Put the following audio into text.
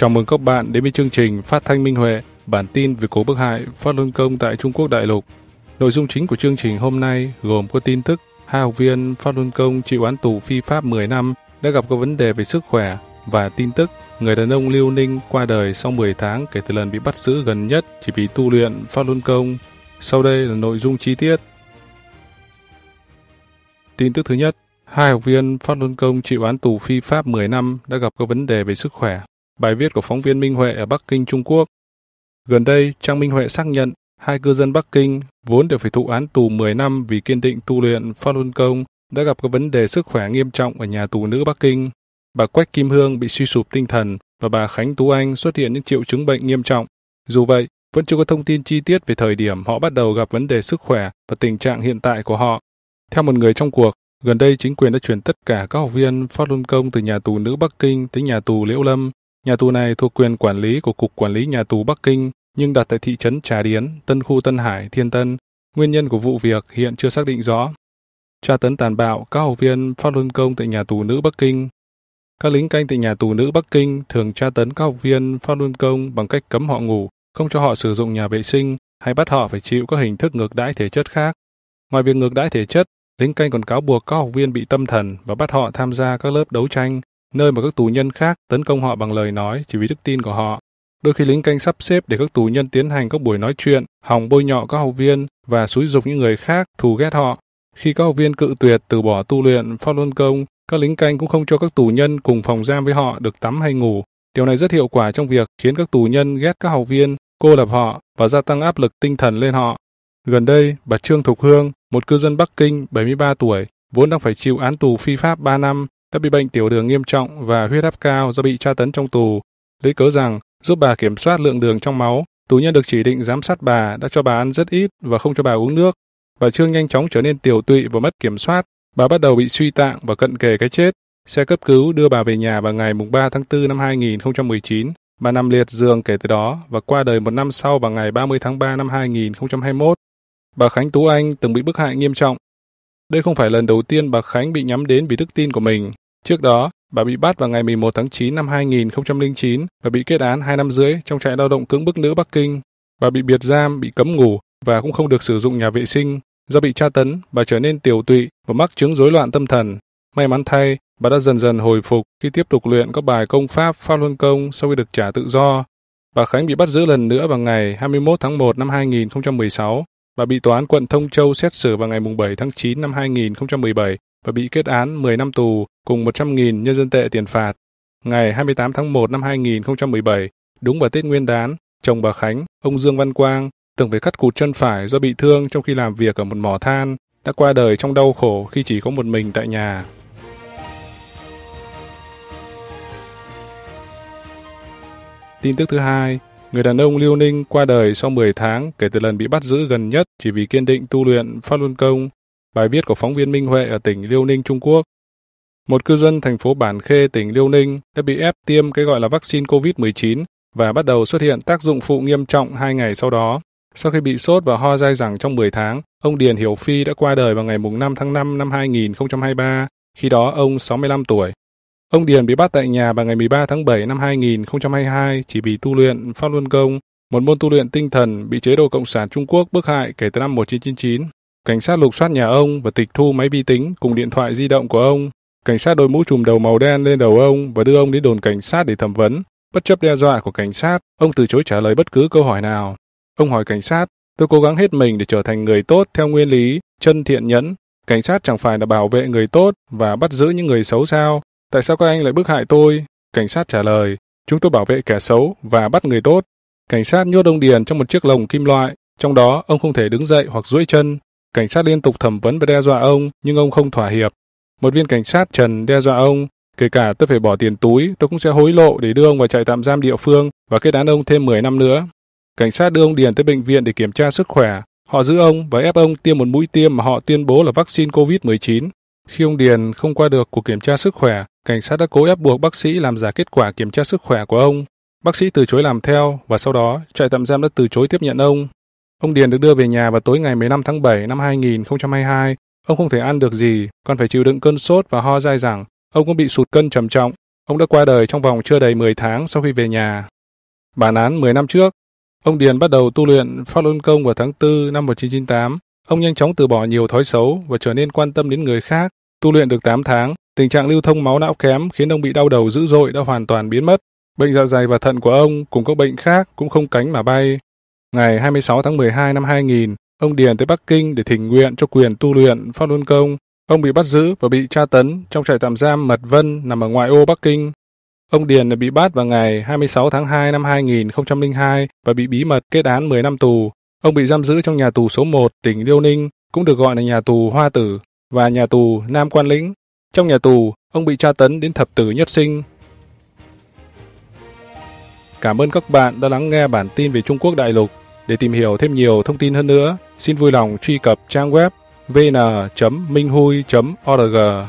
Chào mừng các bạn đến với chương trình Phát thanh Minh Huệ, bản tin về cố bức hại Phát Luân Công tại Trung Quốc đại lục. Nội dung chính của chương trình hôm nay gồm có tin tức hai học viên Phát Luân Công chịu án tù phi pháp 10 năm đã gặp các vấn đề về sức khỏe và tin tức người đàn ông Lưu Ninh qua đời sau 10 tháng kể từ lần bị bắt giữ gần nhất chỉ vì tu luyện Pháp Luân Công. Sau đây là nội dung chi tiết. Tin tức thứ nhất, hai học viên Pháp Luân Công chịu án tù phi pháp 10 năm đã gặp các vấn đề về sức khỏe Bài viết của phóng viên Minh Huệ ở Bắc Kinh, Trung Quốc. Gần đây, Trang Minh Huệ xác nhận hai cư dân Bắc Kinh vốn đều phải thụ án tù 10 năm vì kiên định tu luyện luân công đã gặp các vấn đề sức khỏe nghiêm trọng ở nhà tù nữ Bắc Kinh. Bà Quách Kim Hương bị suy sụp tinh thần và bà Khánh Tú Anh xuất hiện những triệu chứng bệnh nghiêm trọng. Dù vậy, vẫn chưa có thông tin chi tiết về thời điểm họ bắt đầu gặp vấn đề sức khỏe và tình trạng hiện tại của họ. Theo một người trong cuộc, gần đây chính quyền đã chuyển tất cả các học viên luân công từ nhà tù nữ Bắc Kinh tới nhà tù Liễu Lâm Nhà tù này thuộc quyền quản lý của Cục Quản lý Nhà tù Bắc Kinh, nhưng đặt tại thị trấn Trà Điến, Tân Khu Tân Hải, Thiên Tân. Nguyên nhân của vụ việc hiện chưa xác định rõ. Tra tấn tàn bạo các học viên Pháp Luân Công tại nhà tù nữ Bắc Kinh. Các lính canh tại nhà tù nữ Bắc Kinh thường tra tấn các học viên Pháp Luân Công bằng cách cấm họ ngủ, không cho họ sử dụng nhà vệ sinh hay bắt họ phải chịu các hình thức ngược đãi thể chất khác. Ngoài việc ngược đãi thể chất, lính canh còn cáo buộc các học viên bị tâm thần và bắt họ tham gia các lớp đấu tranh nơi mà các tù nhân khác tấn công họ bằng lời nói chỉ vì đức tin của họ. Đôi khi lính canh sắp xếp để các tù nhân tiến hành các buổi nói chuyện, hòng bôi nhọ các học viên và xúi dục những người khác thù ghét họ. Khi các học viên cự tuyệt từ bỏ tu luyện Pháp Luân Công, các lính canh cũng không cho các tù nhân cùng phòng giam với họ được tắm hay ngủ. Điều này rất hiệu quả trong việc khiến các tù nhân ghét các học viên, cô lập họ và gia tăng áp lực tinh thần lên họ. Gần đây, bà Trương Thục Hương, một cư dân Bắc Kinh, 73 tuổi, vốn đang phải chịu án tù phi pháp 3 năm, đã bị bệnh tiểu đường nghiêm trọng và huyết áp cao do bị tra tấn trong tù, lấy cớ rằng giúp bà kiểm soát lượng đường trong máu. Tù nhân được chỉ định giám sát bà đã cho bà ăn rất ít và không cho bà uống nước. Bà Trương nhanh chóng trở nên tiểu tụy và mất kiểm soát. Bà bắt đầu bị suy tạng và cận kề cái chết. Xe cấp cứu đưa bà về nhà vào ngày 3 tháng 4 năm 2019. Bà nằm liệt giường kể từ đó và qua đời một năm sau vào ngày 30 tháng 3 năm 2021. Bà Khánh Tú Anh từng bị bức hại nghiêm trọng. Đây không phải lần đầu tiên bà Khánh bị nhắm đến vì đức tin của mình. Trước đó, bà bị bắt vào ngày 11 tháng 9 năm 2009 và bị kết án 2 năm rưỡi trong trại lao động cưỡng bức nữ Bắc Kinh. Bà bị biệt giam, bị cấm ngủ và cũng không được sử dụng nhà vệ sinh. Do bị tra tấn, bà trở nên tiểu tụy và mắc chứng rối loạn tâm thần. May mắn thay, bà đã dần dần hồi phục khi tiếp tục luyện các bài công pháp Pháp Luân Công sau khi được trả tự do. Bà Khánh bị bắt giữ lần nữa vào ngày 21 tháng 1 năm 2016 và bị tòa án quận Thông Châu xét xử vào ngày 7 tháng 9 năm 2017 và bị kết án 10 năm tù cùng 100.000 nhân dân tệ tiền phạt. Ngày 28 tháng 1 năm 2017, đúng vào Tết Nguyên đán, chồng bà Khánh, ông Dương Văn Quang, từng phải cắt cụt chân phải do bị thương trong khi làm việc ở một mỏ than, đã qua đời trong đau khổ khi chỉ có một mình tại nhà. Tin tức thứ hai, người đàn ông Liêu Ninh qua đời sau 10 tháng kể từ lần bị bắt giữ gần nhất chỉ vì kiên định tu luyện Pháp Luân Công Bài viết của phóng viên Minh Huệ ở tỉnh Liêu Ninh, Trung Quốc. Một cư dân thành phố Bản Khê, tỉnh Liêu Ninh đã bị ép tiêm cái gọi là vaccine COVID-19 và bắt đầu xuất hiện tác dụng phụ nghiêm trọng hai ngày sau đó. Sau khi bị sốt và ho dai dẳng trong 10 tháng, ông Điền Hiểu Phi đã qua đời vào ngày 5 tháng 5 năm 2023, khi đó ông 65 tuổi. Ông Điền bị bắt tại nhà vào ngày 13 tháng 7 năm 2022 chỉ vì tu luyện Pháp Luân Công, một môn tu luyện tinh thần bị chế độ Cộng sản Trung Quốc bức hại kể từ năm 1999. Cảnh sát lục soát nhà ông và tịch thu máy vi tính cùng điện thoại di động của ông. Cảnh sát đội mũ trùm đầu màu đen lên đầu ông và đưa ông đến đồn cảnh sát để thẩm vấn. Bất chấp đe dọa của cảnh sát, ông từ chối trả lời bất cứ câu hỏi nào. Ông hỏi cảnh sát, tôi cố gắng hết mình để trở thành người tốt theo nguyên lý, chân thiện nhẫn. Cảnh sát chẳng phải là bảo vệ người tốt và bắt giữ những người xấu sao? Tại sao các anh lại bức hại tôi? Cảnh sát trả lời, chúng tôi bảo vệ kẻ xấu và bắt người tốt. Cảnh sát nhốt ông Điền trong một chiếc lồng kim loại, trong đó ông không thể đứng dậy hoặc duỗi chân. Cảnh sát liên tục thẩm vấn và đe dọa ông, nhưng ông không thỏa hiệp. Một viên cảnh sát Trần đe dọa ông, kể cả tôi phải bỏ tiền túi, tôi cũng sẽ hối lộ để đưa ông vào trại tạm giam địa phương và kết án ông thêm 10 năm nữa. Cảnh sát đưa ông Điền tới bệnh viện để kiểm tra sức khỏe. Họ giữ ông và ép ông tiêm một mũi tiêm mà họ tuyên bố là vaccine COVID-19. Khi ông Điền không qua được cuộc kiểm tra sức khỏe, cảnh sát đã cố ép buộc bác sĩ làm giả kết quả kiểm tra sức khỏe của ông. Bác sĩ từ chối làm theo và sau đó trại tạm giam đã từ chối tiếp nhận ông. Ông Điền được đưa về nhà vào tối ngày 15 tháng 7 năm 2022. Ông không thể ăn được gì, còn phải chịu đựng cơn sốt và ho dai dẳng. Ông cũng bị sụt cân trầm trọng. Ông đã qua đời trong vòng chưa đầy 10 tháng sau khi về nhà. Bản án 10 năm trước, ông Điền bắt đầu tu luyện pháp luân Công vào tháng 4 năm 1998. Ông nhanh chóng từ bỏ nhiều thói xấu và trở nên quan tâm đến người khác. Tu luyện được 8 tháng, tình trạng lưu thông máu não kém khiến ông bị đau đầu dữ dội đã hoàn toàn biến mất. Bệnh dạ dày và thận của ông cùng các bệnh khác cũng không cánh mà bay. Ngày 26 tháng 12 năm 2000, ông Điền tới Bắc Kinh để thỉnh nguyện cho quyền tu luyện Pháp Luân Công. Ông bị bắt giữ và bị tra tấn trong trại tạm giam Mật Vân nằm ở ngoại ô Bắc Kinh. Ông Điền bị bắt vào ngày 26 tháng 2 năm 2002 và bị bí mật kết án 10 năm tù. Ông bị giam giữ trong nhà tù số 1 tỉnh Liêu Ninh, cũng được gọi là nhà tù Hoa Tử và nhà tù Nam Quan Lĩnh. Trong nhà tù, ông bị tra tấn đến thập tử nhất sinh. Cảm ơn các bạn đã lắng nghe bản tin về Trung Quốc đại lục. Để tìm hiểu thêm nhiều thông tin hơn nữa, xin vui lòng truy cập trang web vn.minhui.org